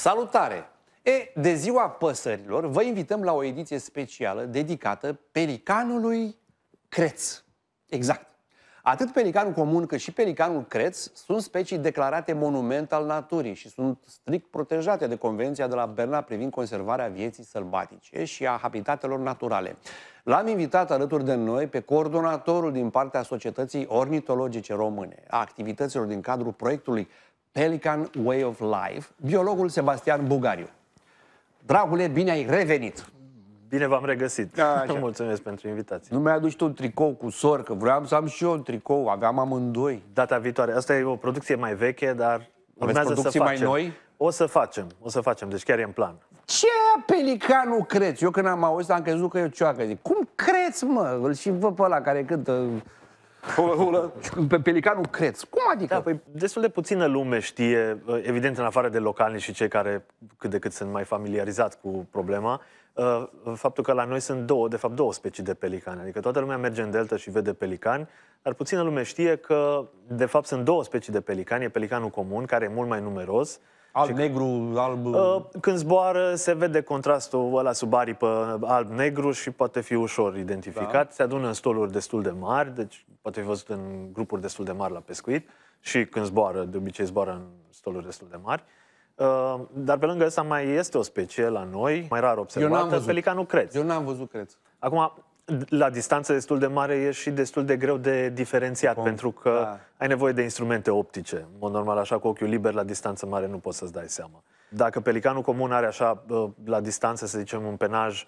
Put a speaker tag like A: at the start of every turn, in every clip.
A: Salutare! E, de ziua păsărilor, vă invităm la o ediție specială dedicată pelicanului creț. Exact. Atât pelicanul comun cât și pelicanul creț sunt specii declarate monument al naturii și sunt strict protejate de Convenția de la Berna privind conservarea vieții sălbatice și a habitatelor naturale. L-am invitat alături de noi pe coordonatorul din partea Societății Ornitologice Române, a activităților din cadrul proiectului Pelican Way of Life, biologul Sebastian Bugariu. Dragule, bine ai revenit! Bine v-am regăsit.
B: A, da, așa. Mulțumesc pentru invitație. Nu mi-ai adus tu un tricou cu sor, că vreau să am și eu un tricou, aveam amândoi. Data viitoare. Asta e o producție mai veche, dar Aveți urmează producții să facem. mai noi? O să facem, o să facem, deci chiar e în plan.
A: Ce pelicanul creți? Eu când am auzit, am crezut că e o
B: cioacă. Zic, cum creți, mă? Îl și vă pe ăla care cântă pe pelicanul creț. Cum adică? Da, păi destul de puțină lume știe, evident în afară de localni și cei care cât de cât sunt mai familiarizați cu problema, uh, faptul că la noi sunt două, de fapt două specii de pelicani. Adică toată lumea merge în delta și vede pelicani, dar puțină lume știe că de fapt sunt două specii de pelicani. E pelicanul comun, care e mult mai numeros, Alb, negru, alb... Uh, când zboară, se vede contrastul ăla sub aripă alb-negru și poate fi ușor identificat. Da. Se adună în stoluri destul de mari, deci poate fi văzut în grupuri destul de mari la pescuit și când zboară, de obicei zboară în stoluri destul de mari. Uh, dar pe lângă asta mai este o specie la noi, mai rar observată, pelicanul creț. Eu n-am văzut creț. Acum, la distanță destul de mare e și destul de greu de diferențiat, Bun. pentru că da. ai nevoie de instrumente optice. În mod normal, așa cu ochiul liber, la distanță mare nu poți să-ți dai seama. Dacă pelicanul comun are așa, la distanță, să zicem, un penaj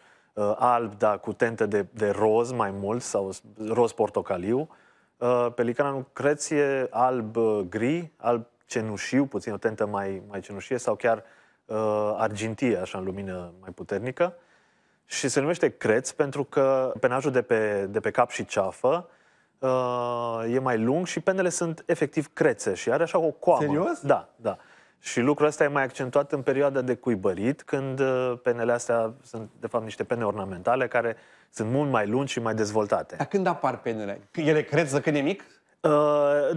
B: alb, dar cu tentă de, de roz mai mult, sau roz-portocaliu, pelicanul nu creție alb-gri, alb cenușiu, puțin o tentă mai, mai cenușie, sau chiar argintie, așa, în lumină mai puternică și se numește creț pentru că penajul de pe, de pe cap și ceafă uh, e mai lung și penele sunt efectiv crețe și are așa o coamă. Serios? Da, da. Și lucrul ăsta e mai accentuat în perioada de cuibărit, când uh, penele astea sunt, de fapt, niște pene ornamentale care sunt mult mai lungi și mai dezvoltate. Dar când apar penele? Ele creț când e mic? Uh,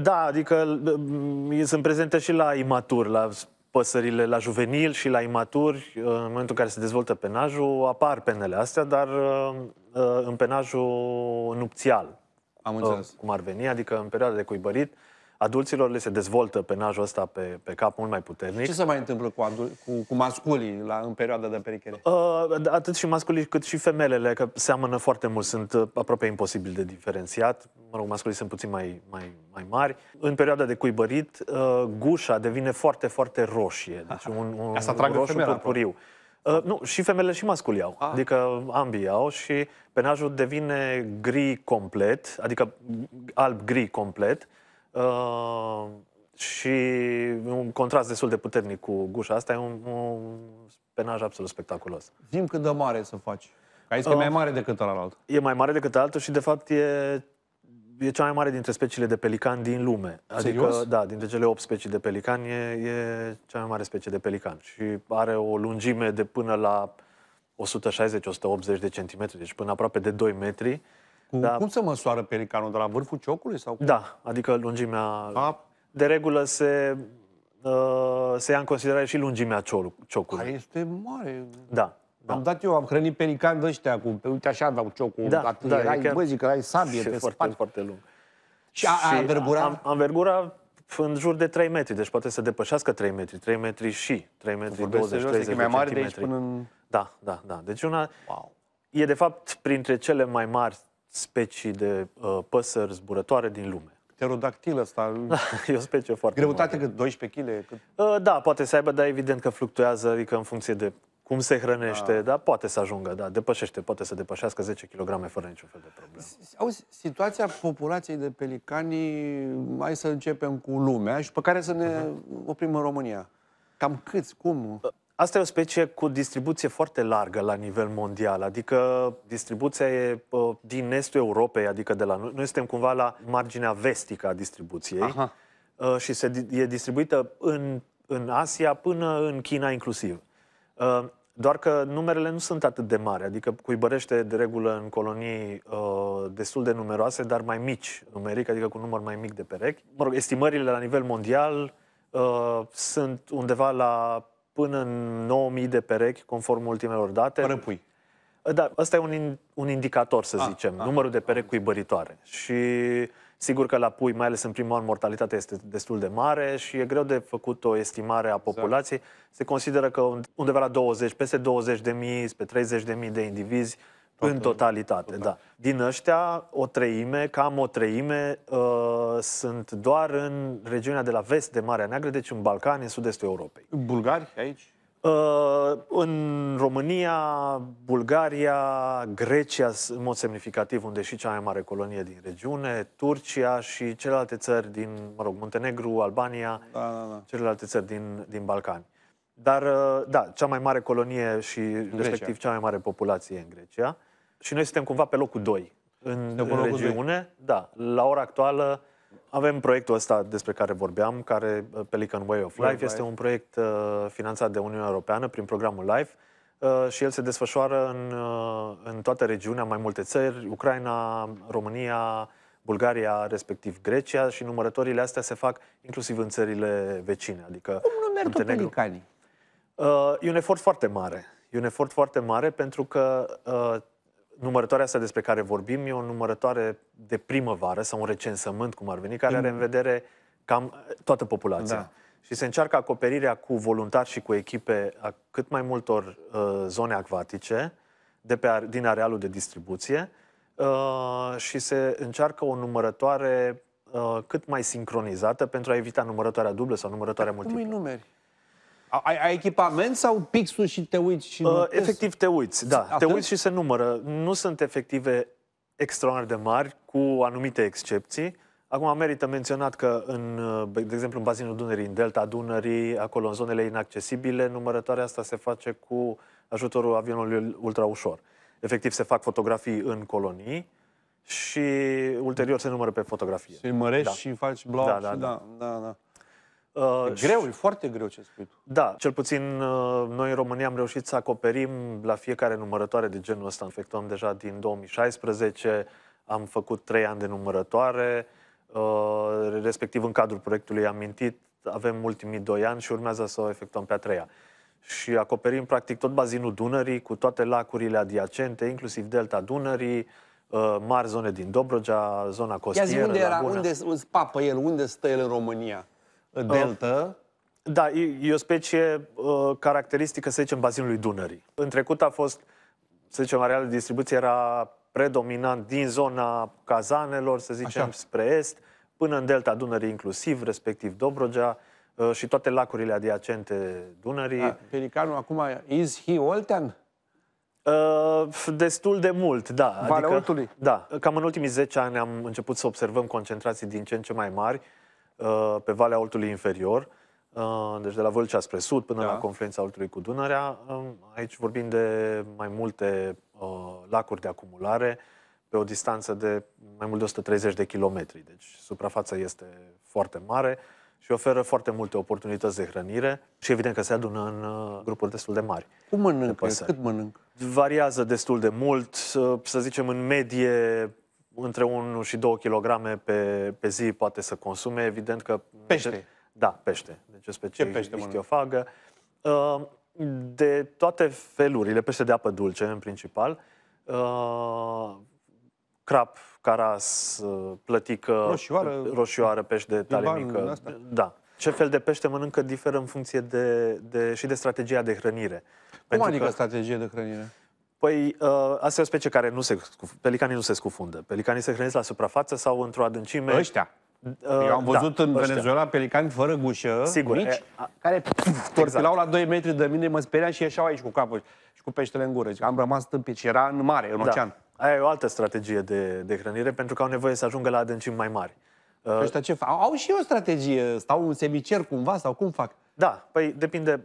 B: da, adică uh, sunt prezente și la imatur, la păsările la juvenil și la imaturi, uh, în momentul în care se dezvoltă penajul, apar penele astea, dar uh, uh, în penajul nupțial. Am înțeles. Cum ar veni, adică în perioada de cuibărit, adulților le se dezvoltă penajul ăsta pe, pe cap mult mai puternic. Ce se mai întâmplă cu, adul- cu, cu masculii la, în perioada de perichere? Uh, atât și masculii cât și femelele, că seamănă foarte mult, sunt uh, aproape imposibil de diferențiat. Mă rog, masculii sunt puțin mai, mai, mai mari. În perioada de cuibărit, uh, gușa devine foarte, foarte roșie. Deci un, un, Asta un roșu femeia, purpuriu. Uh, nu, și femelele și masculii au. Ah. Adică ambii au și penajul devine gri complet, adică alb-gri complet Uh, și un contrast destul de puternic cu gușa asta, e un, un penaj absolut spectaculos. Zim cât de mare să faci. Ai zis că uh, e mai mare decât alalt. E mai mare decât altul și, de fapt, e, e cea mai mare dintre speciile de pelican din lume. Adică, Serios? da, dintre cele 8 specii de pelican, e, e cea mai mare specie de pelican. Și are o lungime de până la 160-180 de centimetri, deci până aproape de 2 metri. Uh, cu, da. Cum se măsoară pelicanul? De la vârful ciocului? Sau Da, adică lungimea... A... De regulă se, uh, se ia în considerare și lungimea ciocului. Care
A: este mare.
B: Da. Da. Am dat eu, am
A: hrănit pelicani de ăștia cu, pe, uite așa
B: aveau ciocul, da, atât, da, erai, chiar... bă, zic, erai sabie pe foarte, spate. foarte lung.
A: Și, a, a și anvergura?
B: Am, vergura în jur de 3 metri, deci poate să depășească 3 metri, 3 metri și 3 metri 20, 30 mai mare de aici până în... Da, da, da. Deci una... Wow. E de fapt printre cele mai mari specii de uh, păsări zburătoare din lume. Pterodactil ăsta. e o specie foarte Greutate mare. cât 12 kg? Cât... Uh, da, poate să aibă, dar evident că fluctuează, adică în funcție de cum se hrănește, da. dar poate să ajungă, da, depășește, poate să depășească 10 kg fără niciun fel de problemă.
A: Auzi, situația populației de pelicani, mai să începem cu lumea și pe care
B: să ne uh-huh. oprim în România. Cam câți, cum? Uh, Asta e o specie cu distribuție foarte largă la nivel mondial, adică distribuția e din estul Europei, adică de la noi. Noi suntem cumva la marginea vestică a distribuției Aha. Ă, și se, e distribuită în, în Asia până în China inclusiv. Ă, doar că numerele nu sunt atât de mari, adică cuibărește de regulă în colonii uh, destul de numeroase, dar mai mici numeric, adică cu număr mai mic de perechi. Mă rog, estimările la nivel mondial uh, sunt undeva la până în 9000 de perechi, conform ultimelor date. Fără pui. Ă, da, ăsta e un, un indicator, să a, ah, zicem, a, ah. numărul de perechi cuibăritoare. Și sigur că la pui, mai ales în primul an, mortalitatea este destul de mare și e greu de făcut o estimare a exact. populației. Exact. Se consideră că undeva la 20, peste 20 de mii, pe 30 de mii de indivizi în totalitate, total. da. Din ăștia, o treime, cam o treime, uh, sunt doar în regiunea de la vest de Marea Neagră, deci în Balcani, în sud-estul Europei. Bulgari aici? Uh, în România, Bulgaria, Grecia, în mod semnificativ, unde și cea mai mare colonie din regiune, Turcia și celelalte țări din, mă rog, Muntenegru, Albania, da, da, da. celelalte țări din, din Balcani. Dar, uh, da, cea mai mare colonie și, Grecia. respectiv, cea mai mare populație în Grecia și noi suntem cumva pe locul 2 în locul regiune. 2. Da, la ora actuală avem proiectul ăsta despre care vorbeam, care uh, Pelican Way of Life, Way este life. un proiect uh, finanțat de Uniunea Europeană prin programul LIFE uh, și el se desfășoară în, uh, în toată regiunea, mai multe țări, Ucraina, România, Bulgaria, respectiv Grecia și numărătorile astea se fac inclusiv în țările vecine. Adică Cum nu merg tot pelicanii? Uh, e un efort foarte mare. E un efort foarte mare pentru că uh, numărătoarea asta despre care vorbim e o numărătoare de primăvară sau un recensământ, cum ar veni, care are în mm. vedere cam toată populația. Da. Și se încearcă acoperirea cu voluntari și cu echipe a cât mai multor uh, zone acvatice de pe, din arealul de distribuție uh, și se încearcă o numărătoare uh, cât mai sincronizată pentru a evita numărătoarea dublă sau numărătoarea multiplă.
A: Cum îi numeri. Ai, ai echipament sau pixul și te uiți și... Uh, efectiv te
B: uiți, da. Atât? Te uiți și se numără. Nu sunt efective extraordinar de mari, cu anumite excepții. Acum merită menționat că, în, uh, de exemplu, în bazinul Dunării, în delta Dunării, acolo în zonele inaccesibile, numărătoarea asta se face cu ajutorul avionului ultraușor. Efectiv, se fac fotografii în colonii și ulterior se numără pe fotografie. Și mărești da. și faci blau da, da, și da,
A: da. da, da. Uh, e greu, și... e
B: foarte greu ce spui tu. Da, cel puțin uh, noi în România am reușit să acoperim la fiecare numărătoare de genul ăsta. Infectăm deja din 2016, am făcut trei ani de numărătoare, uh, respectiv în cadrul proiectului am mintit, avem ultimii doi ani și urmează să o efectuăm pe a treia. Și acoperim practic tot bazinul Dunării cu toate lacurile adiacente, inclusiv delta Dunării, mari zone din Dobrogea, zona costieră. Ia zi, unde era, unde, unde papă el, unde stă el în România? Uh, delta. Da, e, e o specie uh, caracteristică, să zicem, bazinului Dunării. În trecut a fost, să zicem, arealul de distribuție era predominant din zona cazanelor, să zicem, Așa. spre est, până în delta Dunării inclusiv, respectiv Dobrogea uh, și toate lacurile adiacente Dunării. Da, Pelicanul acum, is he Oltean? Uh, destul de mult, da. adică, Da. Cam în ultimii 10 ani am început să observăm concentrații din ce în ce mai mari. Uh, Uh, pe Valea Oltului Inferior, uh, deci de la Vâlcea spre sud până da. la confluența Oltului cu Dunărea. Um, aici vorbim de mai multe uh, lacuri de acumulare pe o distanță de mai mult de 130 de kilometri. Deci suprafața este foarte mare și oferă foarte multe oportunități de hrănire și evident că se adună în grupuri destul de mari. Cum mănâncă? Cât mănâncă? Variază destul de mult, să zicem în medie între 1 și 2 kg pe, pe zi poate să consume, evident că... Pește. Da, pește. Deci o specie Ce pește, ichtiofagă. Uh, de toate felurile, pește de apă dulce în principal, uh, crap, caras, uh, plătică, roșioară, roșioară pește de tare mică. Da. Ce fel de pește mănâncă diferă în funcție de, de, și de strategia de hrănire. Cum Pentru adică că... strategie de hrănire? Păi, uh, ă, asta e o specie care nu se... Pelicanii nu se scufundă. Pelicanii se hrănesc la suprafață sau într-o adâncime... Ăștia. Ă, Eu am da, văzut da, în ăștia. Venezuela pelicani fără gușă, Sigur, mici, e,
A: a, care exact.
B: torpilau la 2 metri de
A: mine, mă speria și ieșeau aici cu capul și cu peștele în gură. Zic, am rămas tâmpit și era în mare, în da. ocean.
B: Aia e o altă strategie de, de hrănire pentru că au nevoie să ajungă la adâncimi mai mari. Uh, ăștia ce fac? Au și o strategie, stau în semicer cumva sau cum fac? Da, păi depinde,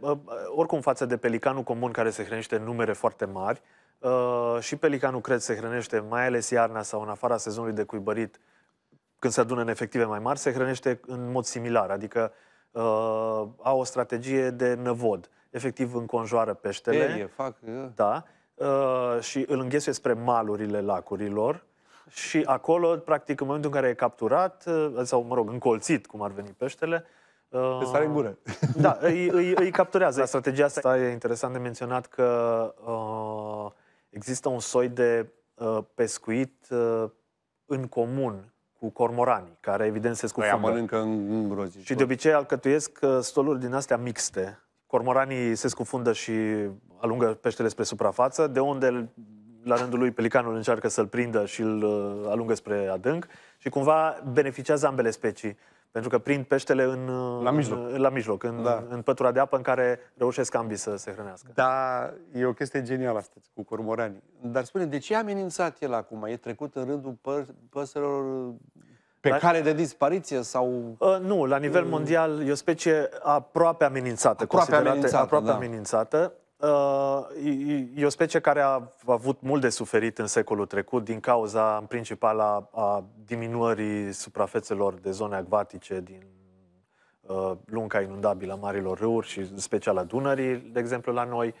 B: oricum față de pelicanul comun care se hrănește în numere foarte mari, uh, Uh, și pelicanul, cred, se hrănește, mai ales iarna sau în afara sezonului de cuibărit, când se adună în efective mai mari, se hrănește în mod similar, adică uh, au o strategie de năvod. Efectiv, înconjoară peștele. Perie, fac... Eu. Uh. Da. Uh, și îl înghesuie spre malurile lacurilor și acolo, practic, în momentul în care e capturat, uh, sau, mă rog, încolțit, cum ar veni peștele, Uh, sare în gură. Da, îi, îi, îi capturează. La strategia asta e interesant de menționat că uh, există un soi de uh, pescuit uh, în comun cu cormoranii, care evident se păi, scufundă. Aia mănâncă îngrozitor. Și de obicei alcătuiesc uh, stoluri din astea mixte. Cormoranii se scufundă și alungă peștele spre suprafață, de unde la rândul lui pelicanul încearcă să-l prindă și îl uh, alungă spre adânc și cumva beneficiază ambele specii. Pentru că prind peștele în, la, mijloc. În, la mijloc, în, da. în pătura de apă în care reușesc ambii să se hrănească. Da, e o chestie genială asta cu cormoranii. Dar spune, de ce e amenințat
A: el acum? E trecut în rândul pă- păsărilor pe la... cale de dispariție sau...
B: Uh, nu, la nivel mm. mondial e o specie aproape amenințată. Aproape amenințată, aproape da. amenințată. Uh, e o specie care a avut mult de suferit în secolul trecut din cauza, în principal, a, a diminuării suprafețelor de zone acvatice din uh, lunca inundabilă a marilor râuri și în special a Dunării, de exemplu, la noi.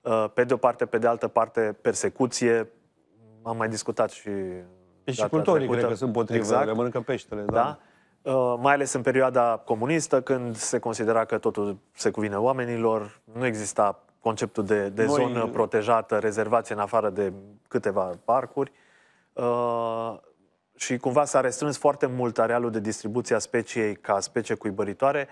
B: Uh, pe de o parte, pe de altă parte, persecuție. Am mai discutat și...
A: Piscicultorii cred că sunt potrivă, exact. mănâncă
B: peștele. Da? da? mai ales în perioada comunistă, când se considera că totul se cuvine oamenilor, nu exista conceptul de, de Noi... zonă protejată, rezervație în afară de câteva parcuri. Uh, și cumva s-a restrâns foarte mult arealul de distribuție a speciei ca specie cuibăritoare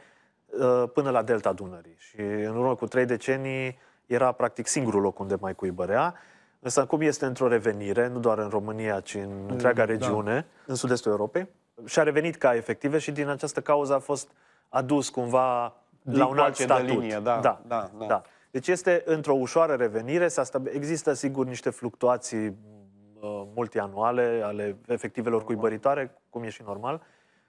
B: uh, până la delta Dunării. Și în urmă cu trei decenii era practic singurul loc unde mai cuibărea. Însă acum este într-o revenire, nu doar în România, ci în mm, întreaga da. regiune, da. în sud-estul Europei. Și a revenit ca efective și din această cauză a fost adus cumva din la un alt statut. Linie, da, da, da, da. da. da. Deci este într-o ușoară revenire, există sigur niște fluctuații uh, multianuale ale efectivelor cuibăritoare, cum e și normal,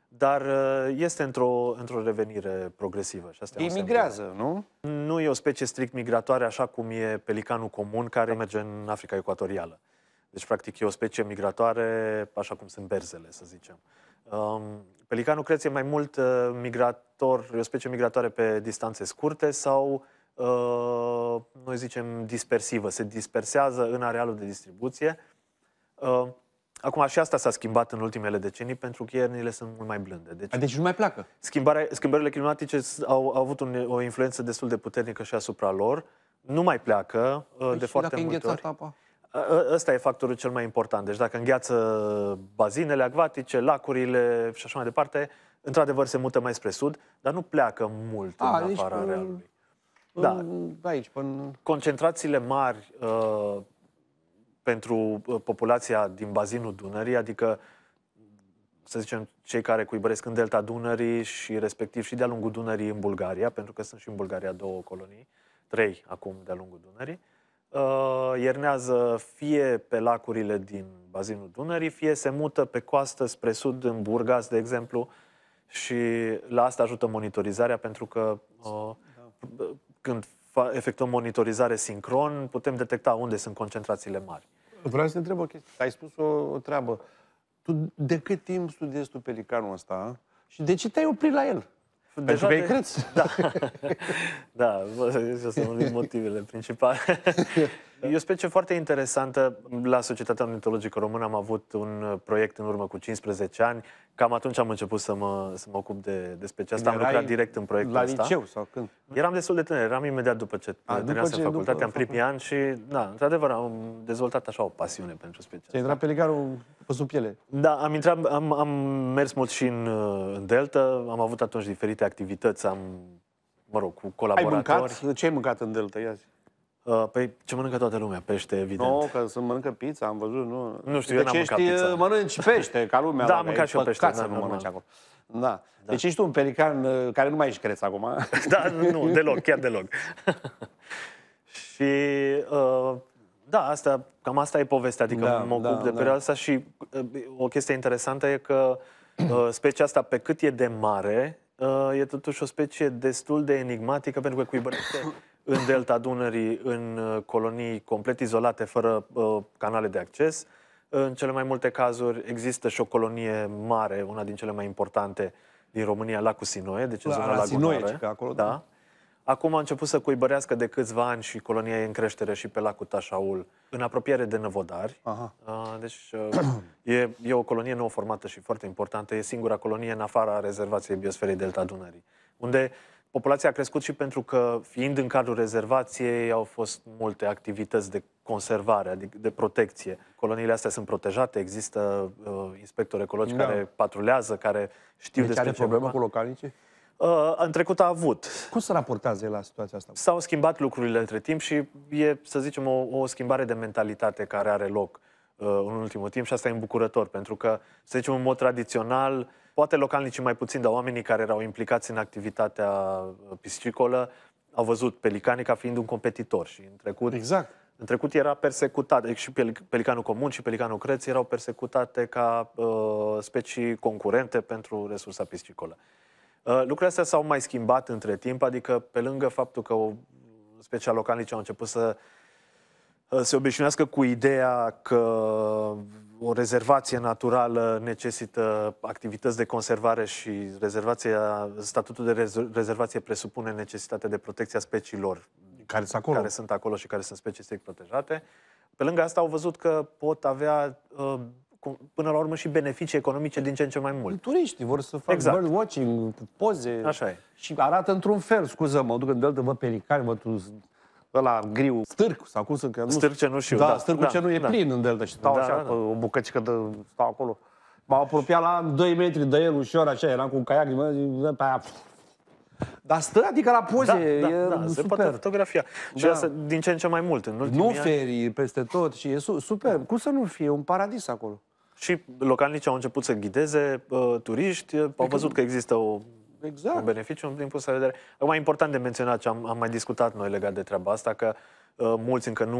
B: dar uh, este într-o, într-o revenire progresivă. Și asta Imigrează, nu? Nu e o specie strict migratoare, așa cum e pelicanul comun, care da. merge în Africa Ecuatorială. Deci, practic, e o specie migratoare, așa cum sunt berzele, să zicem. Um, pelicanul creț e mai mult uh, migrator, e o specie migratoare pe distanțe scurte sau Uh, noi zicem, dispersivă, se dispersează în arealul de distribuție. Uh, acum și asta s-a schimbat în ultimele decenii pentru că iernile sunt mult mai blânde. Deci, A, deci nu mai placă. Schimbarea, schimbările climatice au, au avut un, o influență destul de puternică și asupra lor. Nu mai pleacă uh, păi de foarte multe ori. Apa? Ăsta e factorul cel mai important. Deci dacă îngheață bazinele acvatice, lacurile și așa mai departe, într-adevăr se mută mai spre sud, dar nu pleacă mult A, în deci, afara deci,
A: arealului da.
B: aici. Până... Concentrațiile mari uh, pentru uh, populația din bazinul Dunării, adică să zicem, cei care cuibăresc în delta Dunării și respectiv și de-a lungul Dunării în Bulgaria, pentru că sunt și în Bulgaria două colonii, trei acum de-a lungul Dunării, uh, iernează fie pe lacurile din bazinul Dunării, fie se mută pe coastă spre sud, în Burgas, de exemplu, și la asta ajută monitorizarea, pentru că uh, da când efectuăm monitorizare sincron, putem detecta unde sunt concentrațiile mari. Vreau să te întreb o chestie. Ai spus o, o treabă. Tu de cât timp studiezi tu pelicanul ăsta și de ce
A: te-ai oprit la el?
B: Deja de... Da, da bă, să sunt motivele principale. Da. E o specie foarte interesantă. La Societatea Ornitologică Română am avut un uh, proiect în urmă cu 15 ani. Cam atunci am început să mă, să mă ocup de, de specia asta. Am lucrat direct în proiectul la ăsta. La liceu sau când? Eram destul de tânăr, eram imediat după ce uh, facultatea, după în am primii ani și, da, într-adevăr, am dezvoltat așa o pasiune pentru specia asta. intrat pe legarul pe sub piele. Da, am, intrat, am, am mers mult și în, uh, în Delta, am avut atunci diferite activități, am mă rog, cu colaboratori. Ai mâncat? Ce ai mâncat în Delta? Ia zi. Uh, păi ce mănâncă toată lumea? Pește, evident. Nu, no,
A: că să mănâncă pizza, am văzut, nu. Nu știu, deci eu n-am ești, pizza. mănânci pește, ca lumea. da, am mâncat și eu pește. să nu mănânci acolo. Da. da. Deci
B: ești un pelican uh, care nu mai ești creț acum. da, nu, deloc, chiar deloc. și uh, da, asta, cam asta e povestea, adică da, mă ocup da, de da. perioada da. asta și uh, o chestie interesantă e că uh, specia asta, pe cât e de mare, uh, e totuși o specie destul de enigmatică, pentru că cuibărește în delta Dunării, în uh, colonii complet izolate, fără uh, canale de acces. În cele mai multe cazuri există și o colonie mare, una din cele mai importante din România, Lacul Sinoe, deci la, zona la Sinoe, că acolo, da. da. Acum a început să cuibărească de câțiva ani și colonia e în creștere și pe lacul Tașaul, în apropiere de Năvodari. Aha. Uh, deci uh, e, e o colonie nou formată și foarte importantă. E singura colonie în afara rezervației biosferei Delta Dunării, unde populația a crescut și pentru că, fiind în cadrul rezervației, au fost multe activități de conservare, adică de protecție. Coloniile astea sunt protejate, există uh, inspectori ecologici da. care patrulează, care știu deci despre are ce problemă cu localnicii?
A: Uh, în trecut a avut. Cum se raportează la situația asta?
B: S-au schimbat lucrurile între timp și e, să zicem, o, o schimbare de mentalitate care are loc uh, în ultimul timp și asta e îmbucurător, pentru că, să zicem, în mod tradițional, uh, Poate localnicii mai puțin, dar oamenii care erau implicați în activitatea uh, piscicolă au văzut pelicanii ca fiind un competitor și în trecut... Exact. În trecut era persecutat, deci și pelicanul comun și pelicanul creț erau persecutate ca uh, specii concurente pentru resursa piscicolă. Uh, lucrurile astea s-au mai schimbat între timp, adică pe lângă faptul că o, specia localnice au început să se obișnuiască cu ideea că o rezervație naturală necesită activități de conservare și rezervația, statutul de rezervație presupune necesitatea de protecție a speciilor care sunt acolo, care sunt acolo și care sunt specii strict protejate. Pe lângă asta au văzut că pot avea uh, până la urmă și beneficii economice din ce în ce mai mult. Turiști vor să facă exact.
A: bird watching, poze. Așa e. Și arată într-un fel, scuză, mă duc în delta, văd pelicani, văd ăla griu, stârc sau cum sunt? Că nu stârc nu Da, da stârc da, nu e da. plin în delta și stau da, așa, da, da. o bucățică de... stau acolo. M-am apropiat la 2 metri de el ușor, așa, eram cu un caiac, mă, pe aia, dar stă, adică la poze, da, da, e da, super. se poate fotografia. Și da. asta din ce în ce mai mult. În nu feri ani... peste tot și e super. Da. Cum să nu fie un paradis
B: acolo? Și localnicii au început să ghideze uh, turiști, au văzut că există o Exact. Un beneficiu din punct de vedere. Mai important de menționat ce am, am mai discutat noi legat de treaba asta, că uh, mulți încă nu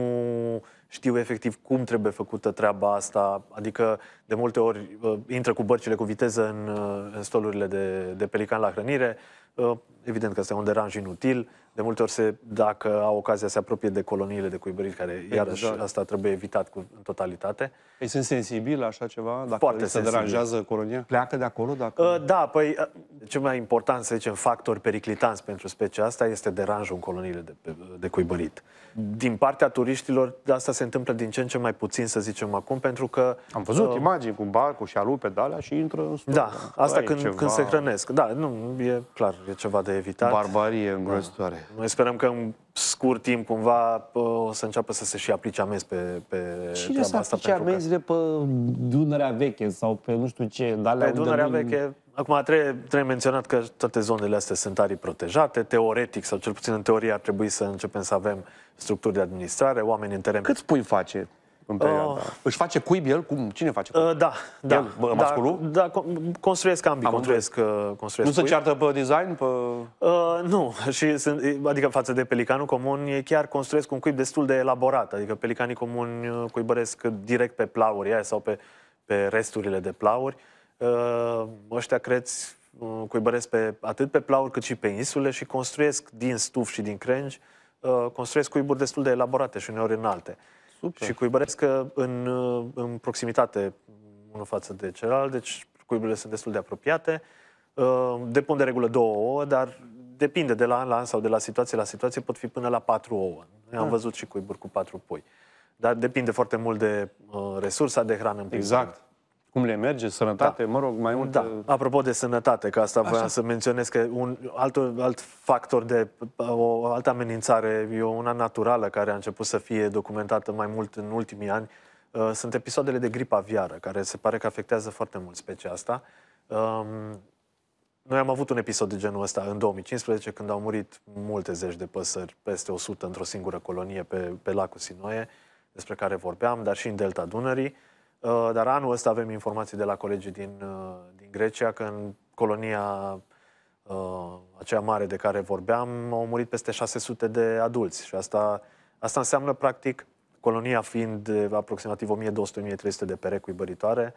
B: știu efectiv cum trebuie făcută treaba asta, adică de multe ori uh, intră cu bărcile cu viteză în, uh, în stolurile de, de pelican la hrănire, uh, evident că este un deranj inutil, de multe ori, se, dacă au ocazia, se apropie de coloniile de cuibărit, care, păi, iarăși, da. asta trebuie evitat cu, în totalitate. Ei sunt sensibili la așa ceva? Dacă Foarte se sensibil. deranjează colonia? Pleacă de acolo? Dacă... Uh, da, păi, uh, cel mai important, să zicem, factor periclitanți pentru specia asta este deranjul în coloniile de, de cuibărit. Din partea turiștilor, asta se întâmplă din ce în ce mai puțin, să zicem acum, pentru că... Am văzut uh, imagini cu barcul și alupe de alea și intră în stup. Da, asta când, ceva... când se hrănesc. Da, nu, e clar, e ceva de evitat. Barbarie îngrozitoare. Da. Noi sperăm că în scurt timp cumva o să înceapă să se și aplice amenzi pe, pe Cine treaba asta. Cine să aplice amenzile
A: că... pe Dunărea Veche sau pe nu știu ce? Pe Dunărea nu... Veche.
B: Acum trebuie, trebuie menționat că toate zonele astea sunt arii protejate, teoretic sau cel puțin în teorie ar trebui să începem să avem structuri de administrare, oameni în teren. Cât pui face în perioada. Uh, Își face cuib el? Cum? Cine face cuib? Uh, da, da. El, bă, da, masculul? Da, da, construiesc ambii, Am construiesc, uh, construiesc Nu cuib. se ceartă pe design? Pe... Uh, nu, și sunt, adică față de pelicanul comun, chiar construiesc un cuib destul de elaborat. Adică pelicanii comuni uh, cuibăresc direct pe plauri aia, sau pe, pe resturile de plauri. Uh, ăștia creți uh, cuibăresc pe, atât pe plauri cât și pe insule și construiesc din stuf și din crengi, uh, construiesc cuiburi destul de elaborate și uneori înalte. Super. Și cuibăresc în, în proximitate unul față de celălalt, deci cuiburile sunt destul de apropiate. Uh, depun de regulă două ouă, dar depinde de la an la an sau de la situație la situație, pot fi până la patru ouă. Am ah. văzut și cuiburi cu patru pui. Dar depinde foarte mult de uh, resursa de hrană în primul Exact cum le merge, sănătate, da. mă rog, mai mult... Da. Uh, Apropo de sănătate, că asta vreau voiam să menționez, că un alt, alt factor de, uh, o altă amenințare, e una naturală care a început să fie documentată mai mult în ultimii ani, uh, sunt episoadele de gripă aviară, care se pare că afectează foarte mult specia asta. Um, noi am avut un episod de genul ăsta în 2015, când au murit multe zeci de păsări, peste 100 într-o singură colonie pe, pe lacul Sinoie, despre care vorbeam, dar și în delta Dunării. Uh, Uh, dar anul ăsta avem informații de la colegii din, uh, din Grecia că în colonia uh, aceea mare de care vorbeam au murit peste 600 de adulți și asta, asta înseamnă practic colonia fiind aproximativ 1200-1300 de pere cuibăritoare,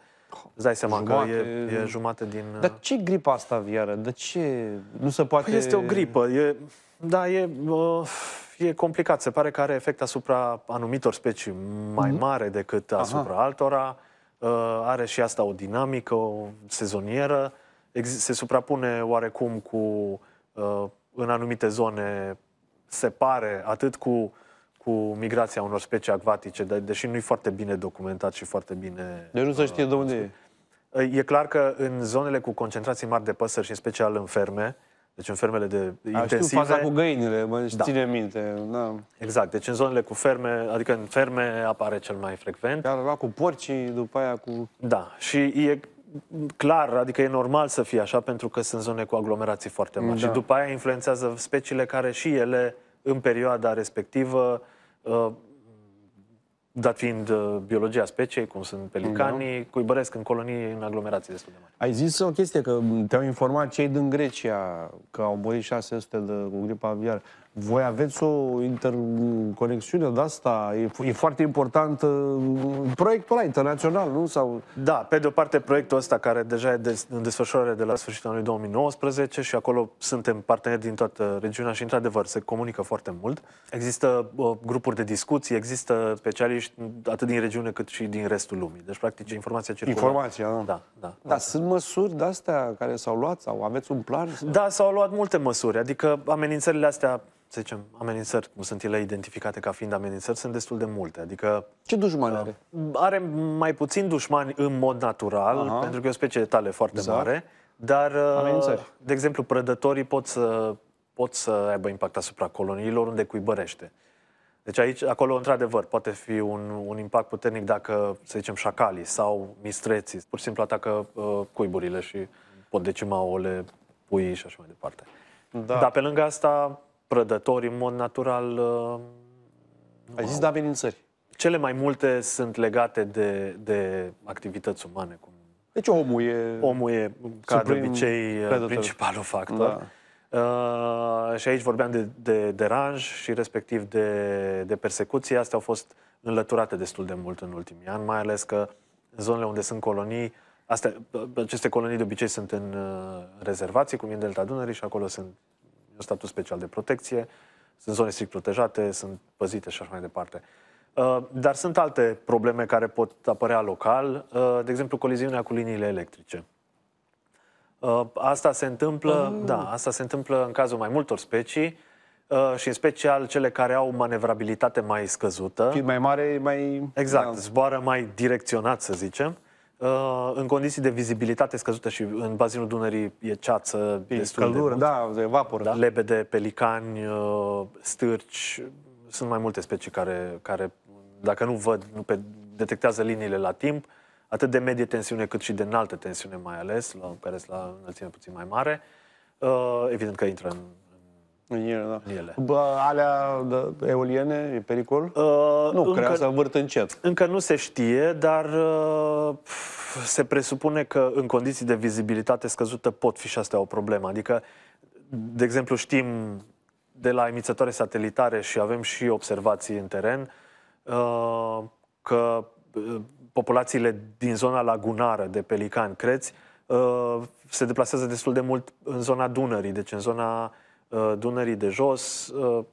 B: Îți dai seama jumate... că e, e jumate din... Dar ce gripă asta aviară? De ce nu se păi poate... Păi este o gripă. E, da, e, uh, e complicat. Se pare că are efect asupra anumitor specii mai mhm. mare decât asupra Aha. altora. Uh, are și asta o dinamică o sezonieră. Se suprapune oarecum cu, uh, în anumite zone, se pare atât cu cu migrația unor specii acvatice, de, deși nu e foarte bine documentat și foarte bine... Deci nu se știe de unde e. E clar că în zonele cu concentrații mari de păsări și în special în ferme, uh, deci în fermele de intensive... A, știu, faza cu găinile, mă da. ține minte. Da. Exact, deci în zonele cu ferme, adică în ferme apare cel mai frecvent. Chiar la cu porcii, după aia cu... Da, și e clar, adică e normal să fie așa pentru că sunt zone cu aglomerații foarte mari da. și după aia influențează speciile care și ele în perioada respectivă uh, dat fiind uh, biologia speciei, cum sunt pelicanii, da. cuibăresc în colonii, în aglomerații destul de
A: mari. Ai zis o chestie, că te-au informat cei din Grecia că au murit 600 de, cu gripa aviară. Voi aveți o
B: interconexiune de asta, e, e foarte important uh, proiectul ăla internațional, nu? Sau... Da, pe de o parte proiectul ăsta care deja e de, în desfășurare de la sfârșitul anului 2019 și acolo suntem parteneri din toată regiunea și într-adevăr se comunică foarte mult. Există uh, grupuri de discuții, există specialiști atât din regiune cât și din restul lumii. Deci practic informația circulă. Informația, da. Da, da, da. da sunt măsuri de astea care s-au luat sau aveți un plan? Sau... Da, s-au luat multe măsuri, adică amenințările astea să zicem, amenințări, cum sunt ele identificate ca fiind amenințări, sunt destul de multe. Adică... Ce dușmani uh, are? Are mai puțin dușmani în mod natural, Aha. pentru că e o specie de tale foarte exact. mare, dar, uh, amenințări. de exemplu, prădătorii pot să, pot să aibă impact asupra coloniilor unde cuibărește. Deci aici, acolo, într-adevăr, poate fi un, un impact puternic dacă, să zicem, șacalii sau mistreții pur și simplu atacă uh, cuiburile și pot decima ole, pui și așa mai departe. Da. Dar pe lângă asta, prădători în mod natural. Uh, Ai zis de da, amenințări. Cele mai multe sunt legate de, de activități umane. Cum deci omul e... Omul e, ca de obicei, uh, predator. principalul factor. Da. Uh, și aici vorbeam de, de deranj și respectiv de, de persecuție. Astea au fost înlăturate destul de mult în ultimii ani, mai ales că în zonele unde sunt colonii, astea, aceste colonii de obicei sunt în uh, rezervații, cum e în Delta Dunării și acolo sunt un statut special de protecție, sunt zone strict protejate, sunt păzite și așa mai departe. Uh, dar sunt alte probleme care pot apărea local, uh, de exemplu coliziunea cu liniile electrice. Uh, asta se întâmplă, mm. da, asta se întâmplă în cazul mai multor specii și în special cele care au manevrabilitate mai scăzută. Fiind mai mare, mai... Exact, zboară mai direcționat, să zicem. Uh, în condiții de vizibilitate scăzută și în bazinul Dunării e ceață e destul căldură, de mult. da, vapor. Da? Lebede, pelicani, uh, stârci, sunt mai multe specii care, care dacă nu văd, nu pe, detectează liniile la timp, atât de medie tensiune cât și de înaltă tensiune mai ales, la, care sunt la înălțime puțin mai mare, uh, evident că intră în în ele, da. ele. Bă, alea de eoliene, e pericol? Uh, nu, încă, cred, să
A: învârt încet.
B: Încă nu se știe, dar uh, se presupune că în condiții de vizibilitate scăzută pot fi și astea o problemă. Adică, de exemplu, știm de la emițătoare satelitare și avem și observații în teren uh, că uh, populațiile din zona lagunară de pelican creți uh, se deplasează destul de mult în zona Dunării, deci în zona uh, Uh, Dunării de jos, uh,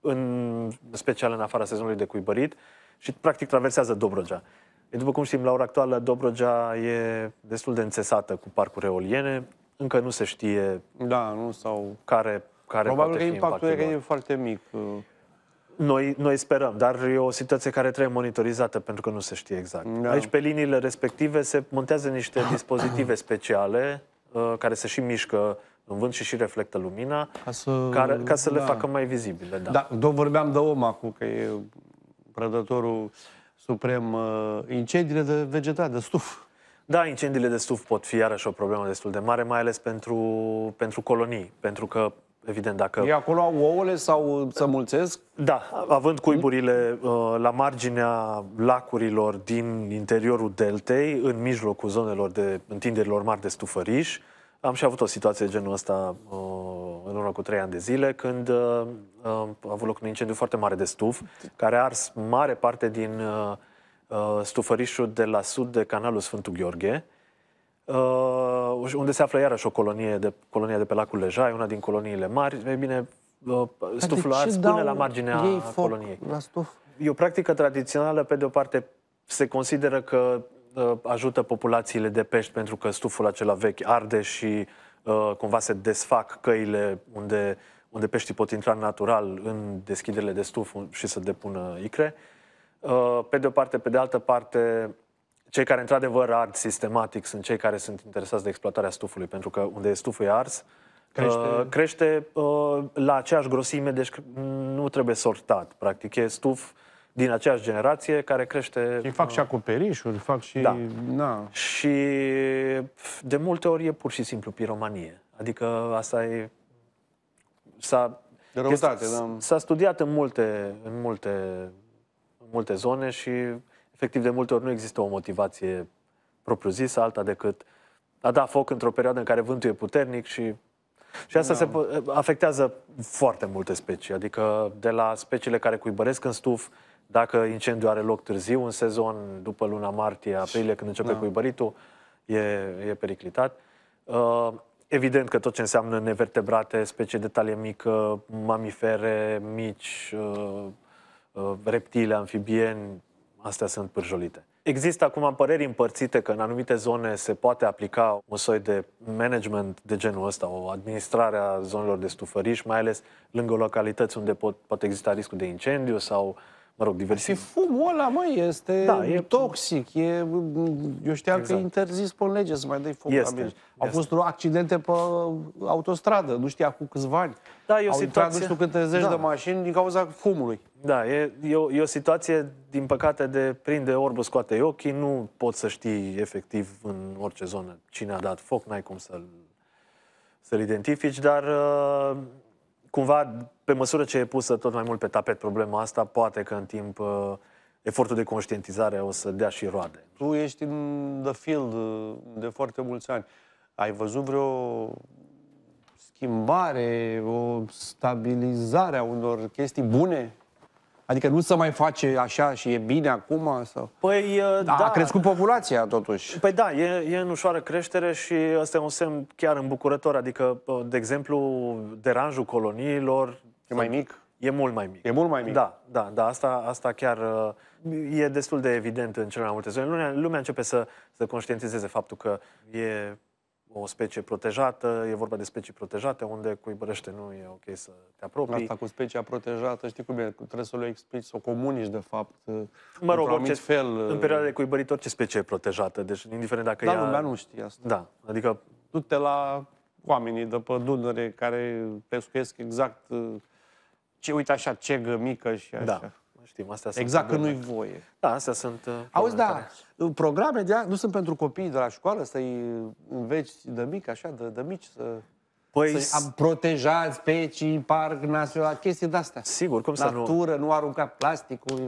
B: în special în afara sezonului de cuibărit și practic traversează Dobrogea. După cum știm, la ora actuală, Dobrogea e destul de înțesată cu parcuri eoliene. Încă nu se știe da, nu, sau... care, care Probabil poate că fi impactul, impactul e foarte mic. Uh. Noi, noi sperăm, dar e o situație care trebuie monitorizată pentru că nu se știe exact. Da. Aici, pe liniile respective, se montează niște dispozitive speciale care se și mișcă în vânt și și reflectă lumina,
A: ca să, care, ca să da. le facă
B: mai vizibile. Da, da vorbeam de om acum, că e prădătorul suprem, uh, incendiile de vegetat, de stuf. Da, incendiile de stuf pot fi iarăși o problemă destul de mare, mai ales pentru, pentru colonii, pentru că Evident, dacă... E acolo au ouăle sau să mulțesc? Da, având cuiburile uh, la marginea lacurilor din interiorul deltei, în mijlocul zonelor de întinderilor mari de stufăriș, uh, am și avut o situație de genul ăsta uh, în urmă cu trei ani de zile, când uh, a avut loc un incendiu foarte mare de stuf, care a ars mare parte din uh, uh, stufărișul de la sud de canalul Sfântul Gheorghe, uh, unde se află iarăși o colonie de, colonia de pe lacul Lejai, una din coloniile mari. Ei bine, uh, stuful a ars până la marginea coloniei. La stuf? E o practică tradițională, pe de o parte se consideră că Ă, ajută populațiile de pești pentru că stuful acela vechi arde și uh, cumva se desfac căile unde, unde peștii pot intra natural în deschiderile de stuf și să depună icre. Uh, pe de o parte, pe de altă parte, cei care într-adevăr ard sistematic sunt cei care sunt interesați de exploatarea stufului, pentru că unde stuful e ars, crește, uh, crește uh, la aceeași grosime, deci nu trebuie sortat. Practic e stuf uh, din aceeași generație care crește... Ei fac uh, și acoperișuri, fac și... Da. Na. Și de multe ori e pur și simplu piromanie. Adică asta e... S-a, Răutate, da. s-a studiat în multe, în, multe, în multe zone și efectiv de multe ori nu există o motivație propriu-zisă, alta decât a da foc într-o perioadă în care vântul e puternic și și asta da. se afectează foarte multe specii, adică de la speciile care cuibăresc în stuf, dacă incendiu are loc târziu în sezon, după luna martie, aprilie, când începe da. cuibăritul, e, e periclitat. Uh, evident că tot ce înseamnă nevertebrate, specii de talie mică, mamifere mici, uh, uh, reptile, amfibieni, astea sunt pârjolite. Există acum păreri împărțite că în anumite zone se poate aplica un soi de management de genul ăsta, o administrare a zonelor de stufăriș, mai ales lângă localități unde pot, pot exista riscul de incendiu sau mă rog, diversiv. Și fumul ăla, măi, este da, e...
A: toxic, e, eu știam exact. că e interzis pe lege să mai dai fum este. la este. Au fost accidente pe autostradă, nu știa cu câțiva ani. Da, e o Au situație... intrat nu știu câte zeci da. de
B: mașini din cauza fumului. Da, e, e, o, e o situație, din păcate, de prinde orbă, scoate ochii, nu poți să știi efectiv în orice zonă cine a dat foc, n-ai cum să-l, să identifici, dar uh, cumva pe măsură ce e pusă tot mai mult pe tapet problema asta, poate că în timp uh, efortul de conștientizare o să dea și roade. Tu ești
A: în the field uh, de foarte mulți ani. Ai văzut vreo schimbare, o stabilizare a unor chestii bune? Adică nu se mai face așa și e bine acum? Sau...
B: Păi, uh, da. A crescut populația, totuși. Păi da, e, e în ușoară creștere și ăsta e un semn chiar îmbucurător. Adică, uh, de exemplu, deranjul coloniilor E mai mic? E mult mai mic. E mult mai mic. Da, da, da. Asta, asta chiar uh, e destul de evident în cele mai multe zone. Lumea, lumea începe să, să conștientizeze faptul că e o specie protejată, e vorba de specii protejate, unde cuibărește nu e ok să te apropii. Asta cu specia protejată, știi cum e, trebuie să le explici, să o comunici, de fapt, uh, mă rog, orice, fel. Uh, în perioada de cuibărit, orice specie e protejată, deci indiferent dacă da, ea... lumea nu știe asta. Da, adică...
A: Du-te la
B: oamenii de pe
A: Dunăre care pescuiesc exact ce, uite așa, ce mică și da, așa. Da.
B: Știm, astea exact că nu-i voie. Da, astea sunt... Uh, Auzi, da,
A: programe de nu sunt pentru copiii de la școală să-i înveți de mic, așa, de, de mici, să... Păi... Să proteja specii, parc național, chestii de-astea. Sigur, cum Natură, să nu... Natură, nu arunca plasticul,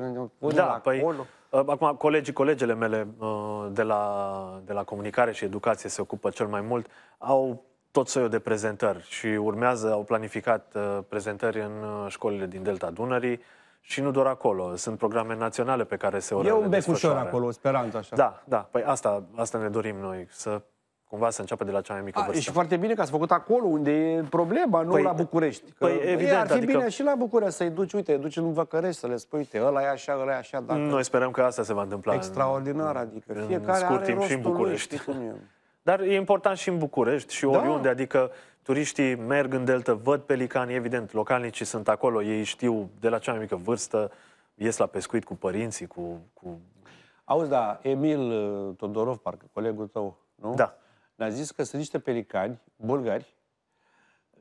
A: da, la
B: păi... acolo. Uh, acum, colegii, colegele mele uh, de la, de la comunicare și educație se ocupă cel mai mult, au tot soiul de prezentări și urmează, au planificat uh, prezentări în uh, școlile din Delta Dunării și nu doar acolo. Sunt programe naționale pe care se orele E un becușor acolo, speranță așa. Da, da. Păi asta, asta ne dorim noi, să cumva să înceapă de la cea mai mică A, E Și
A: foarte bine că ați făcut acolo unde e problema, nu păi, la
B: București. Păi, că păi, evident, ar fi adică... bine
A: și la București să-i duci, uite, duci în Văcărești să le spui, uite, ăla e așa, ăla e așa. Dacă...
B: Noi sperăm că asta se va întâmpla. Extraordinar, adică în, adică fiecare în scurt are timp și în București. Lui, Dar e important și în București și da. oriunde, da. adică turiștii merg în delta, văd pelicani, evident, localnicii sunt acolo, ei știu de la cea mai mică vârstă, ies la pescuit cu părinții, cu... cu... Auzi, da, Emil uh,
A: Todorov, parcă colegul tău, nu? Da. Ne-a zis că sunt niște pelicani bulgari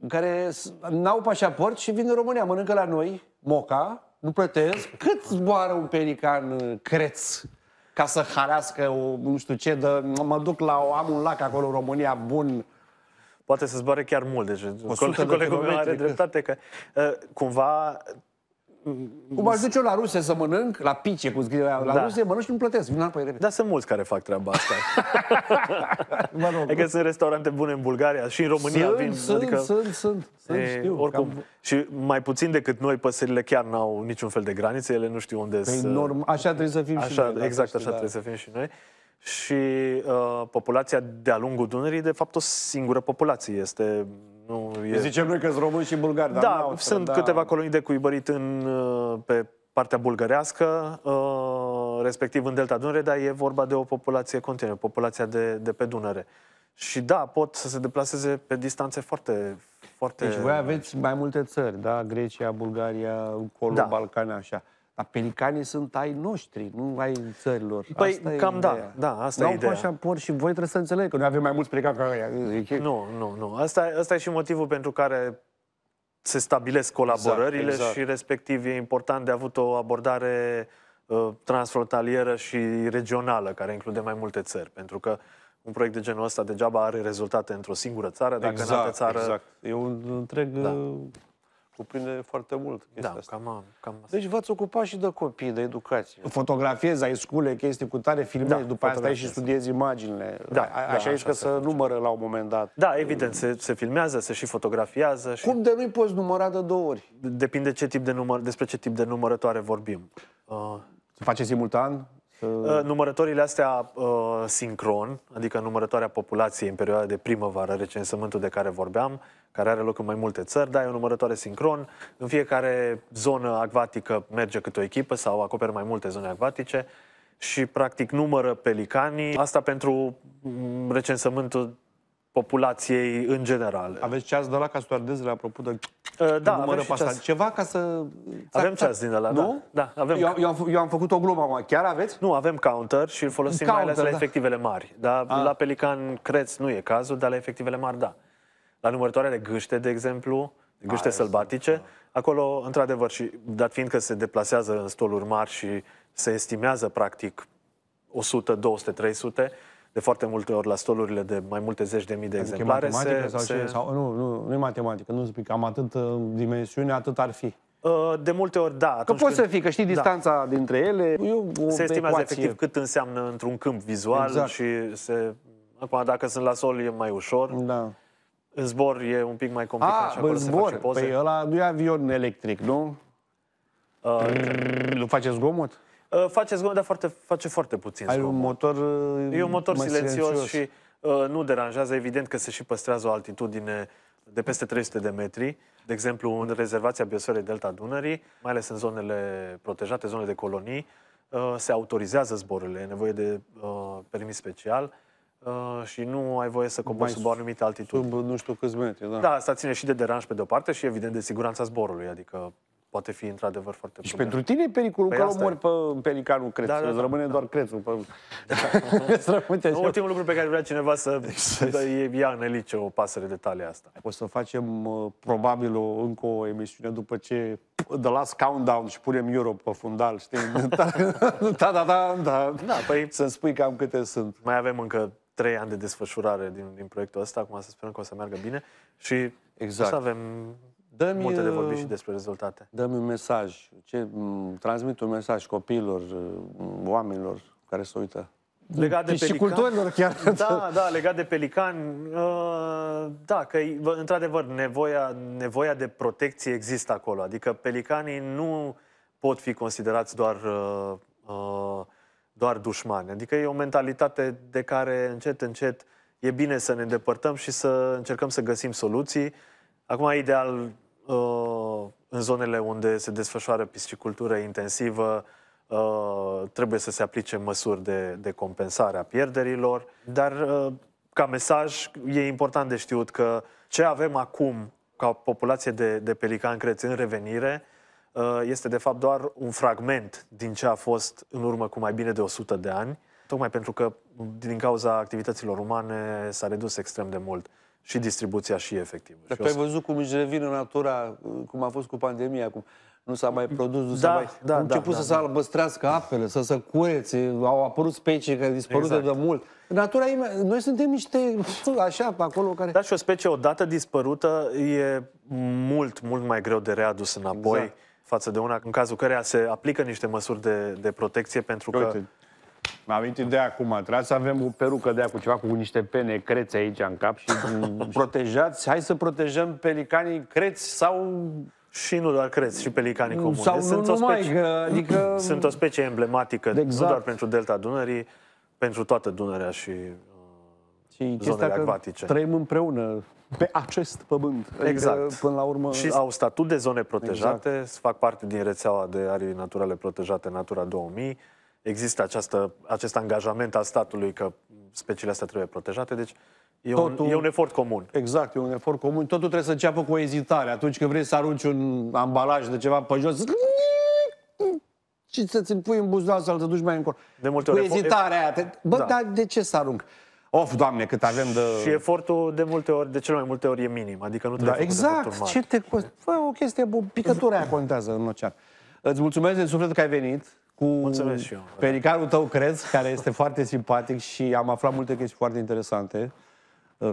A: care n-au pașaport și vin în România, mănâncă la noi, moca, nu plătesc. Cât zboară un pelican uh, creț ca să harească o, nu știu ce, de, mă duc la, o, am un lac acolo în România bun,
B: poate să zboare chiar mult. Deci, colegul meu are dreptate că uh, cumva cum aș duce
A: eu la ruse să mănânc, la pice, cu scrie la da. ruse, mănânc și nu plătesc. Vin înapoi repede. Da, sunt mulți care fac treaba
B: asta. mă rog, adică sunt restaurante bune în Bulgaria și în România sunt, vin. Sunt, adică, sunt, sunt, sunt, e, știu. Oricum, cam... Și mai puțin decât noi, păsările chiar n-au niciun fel de granițe, ele nu știu unde păi să... Norm, așa trebuie să fim așa, și noi. Exact, așa da. trebuie să fim și noi. Și uh, populația de-a lungul Dunării, de fapt, o singură populație este nu e... Zicem noi că sunt români și bulgari, dar Da, sunt da. câteva colonii de cuibărit în, uh, pe partea bulgărească, uh, respectiv în delta Dunăre, dar e vorba de o populație continuă, populația de, de pe Dunăre. Și da, pot să se deplaseze pe distanțe foarte, foarte... Deci voi aveți
A: mai multe țări, da? Grecia, Bulgaria, colo, da. Balcane, așa. Dar pelicanii sunt ai noștri, nu ai țărilor. Păi, asta cam e da, da, asta Nu au e ideea.
B: por și voi trebuie să înțelegeți că noi avem mai mulți pelicani ca aia. Nu, nu, nu. Asta, asta e și motivul pentru care se stabilesc exact, colaborările exact, exact. și respectiv e important de avut o abordare uh, transfrontalieră și regională, care include mai multe țări, pentru că un proiect de genul ăsta degeaba are rezultate într-o singură țară, dacă exact, în altă exact, țară... Exact,
A: e un întreg... Da. Uh, cuprinde foarte mult chestia da, asta. Cam, am, cam asta. Deci v-ați ocupat și de copii, de educație. Fotografiezi, ai scule, chestii cu tare, filmezi, da, după asta și studiezi
B: imaginile. Da, A, da, așa ești că se numără la un moment dat. Da, evident, se, se filmează, se și fotografiază. Și... Cum de nu-i poți număra de două ori? Depinde ce tip de număr, despre ce tip de numărătoare vorbim. Uh... Face simultan? Uh, uh, numărătorile astea uh, sincron, adică numărătoarea populației în perioada de primăvară, recensământul de care vorbeam, care are loc în mai multe țări, dar e o numărătoare sincron. În fiecare zonă acvatică merge câte o echipă sau acoperă mai multe zone acvatice și practic numără pelicanii. Asta pentru mm, recensământul populației în general. Aveți ceas de la ca stewardezele, apropo de uh, da, avem și ceas.
A: Ceva ca să... Avem ceas din ăla, nu?
B: Da, da avem. Eu,
A: eu, am, eu am făcut o glumă acum. Chiar aveți? Nu, avem counter și îl folosim counter, mai ales la da. efectivele
B: mari. Da, A. Ah. la Pelican, creț nu e cazul, dar la efectivele mari, da. La numărătoarea de gâște, de exemplu, gâște A, sălbatice, da. acolo, într-adevăr, și dat fiind că se deplasează în stoluri mari și se estimează, practic, 100, 200, 300, de foarte multe ori la stolurile de mai multe zeci de mii de adică exemplare. Se, sau, se... sau
A: nu, nu, nu e matematică, nu spui, cam atât uh, dimensiune, atât ar fi.
B: Uh, de multe ori, da. Că poți să fii, că știi da. distanța da. dintre ele. Eu, se estimează ecuație. efectiv cât înseamnă într-un câmp vizual exact. și se... Acum, dacă sunt la sol, e mai ușor. Da. În zbor e un pic mai ah, complicat A, și acolo zbor. se face păi poze. Păi
A: ăla nu e avion electric, nu? Uh, nu face
B: zgomot? Uh, face zgomot, dar foarte, face foarte puțin Ai un motor E un motor uh, silențios, silențios și uh, nu deranjează. Evident că se și păstrează o altitudine de peste 300 de metri, de exemplu în rezervația biosferei Delta Dunării, mai ales în zonele protejate, zonele de colonii, uh, se autorizează zborurile, e nevoie de uh, permis special uh, și nu ai voie să cobori sub o anumită altitudine. Sub nu știu câți metri, da. Da, asta ține și de deranj pe de-o parte și evident de siguranța zborului, adică poate fi într-adevăr foarte Și pentru tine e pericolul păi că omor pe pelicanul crețul, da, da, da, rămâne da. doar crețul. Pe... Da. rămâne Ultimul lucru pe care vrea cineva să exact. ia în elice o pasăre de tale asta. O să
A: facem uh, probabil o, încă o emisiune după ce The Last Countdown și punem Europe
B: pe fundal, știi? Da, da, da, da, da. da păi... Să-mi spui cam câte sunt. Mai avem încă trei ani de desfășurare din, din proiectul ăsta, acum să sperăm că o să meargă bine și exact. o să exact. avem Dă-mi, multe de vorbit uh, și despre rezultate. Dă-mi un mesaj. Ce,
A: transmit un mesaj copiilor, uh, oamenilor care se uită.
B: Legat de deci pelican, și culturilor
A: chiar. Da, da,
B: legat de pelican, uh, da, că într-adevăr nevoia, nevoia de protecție există acolo. Adică pelicanii nu pot fi considerați doar, uh, uh, doar dușmani. Adică e o mentalitate de care încet, încet e bine să ne îndepărtăm și să încercăm să găsim soluții. Acum, ideal, Uh, în zonele unde se desfășoară piscicultură intensivă, uh, trebuie să se aplice măsuri de, de compensare a pierderilor, dar uh, ca mesaj e important de știut că ce avem acum ca populație de, de pelican creți în revenire este de fapt doar un fragment din ce a fost în urmă cu mai bine de 100 de ani, tocmai pentru că din cauza activităților umane s-a redus extrem de mult și distribuția și efectivă. Dar și
A: tu ai văzut cum își revine natura, cum a fost cu pandemia cum Nu s-a mai produs, nu da, s-a mai... Da, Au da, început da, să da, se da. albăstrească apele, să se curețe, au apărut specii care dispărute exact. de mult. Natura, noi suntem niște așa pe acolo care...
B: Da, și o specie odată dispărută e mult, mult mai greu de readus înapoi. Exact față de una în cazul căreia se aplică niște măsuri de, de protecție pentru că Uite, mi-a amintit de acum, trebuie să avem
A: o perucă de cu ceva cu niște pene crețe aici în cap și protejați, hai să protejăm
B: pelicanii creți sau și nu doar creți, și pelicanii comuni. Sau sunt, nu o numai, specie, că, adică... sunt o specie emblematică, exact. nu doar pentru delta Dunării, pentru toată Dunărea și, uh, și zonele acvatice. trăim
A: împreună pe acest pământ. Adică, exact. Adică, până la urmă... Și au
B: statut de zone protejate, exact. fac parte din rețeaua de arii naturale protejate Natura 2000, există această, acest angajament al statului că speciile astea trebuie protejate, deci E, Totul, un, e un efort comun.
A: Exact, e un efort comun. Totul trebuie să înceapă cu o ezitare. Atunci când vrei să arunci un ambalaj de ceva pe jos, și să-ți-l pui în buzunar să-l duci mai încolo.
B: De multe ori. Cu ezitarea aia. Te... Bă, da. dar de ce să arunc? Of, Doamne, cât avem de... Și efortul de multe ori, de cele mai multe ori e minim, adică nu trebuie da, Exact, ce
A: te costă? Fă o chestie, o picătură aia contează în ocean. Îți mulțumesc din suflet că ai venit cu și eu. pericarul tău, crezi, care este foarte simpatic și am aflat multe chestii foarte interesante.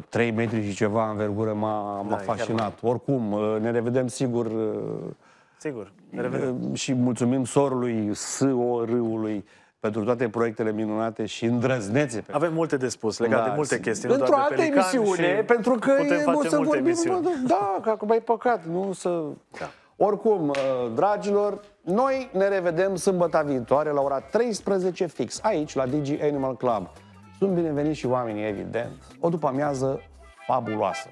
A: 3 uh, metri și ceva în vergură m-a, da, fascinat. Oricum, uh, ne revedem sigur. Uh, sigur, ne revedem. Și mulțumim sorului, S.O.R.ului, pentru toate proiectele minunate și îndrăznețe. Avem
B: multe de spus legate da, de multe chestii. Într-o altă emisiune, pentru că nu să vorbim... Emisiuni.
A: Da, că acum e păcat, nu să... Da. Oricum, dragilor, noi ne revedem sâmbătă viitoare la ora 13 fix, aici, la Digi Animal Club. Sunt bineveniți și oamenii, evident. O după amiază fabuloasă.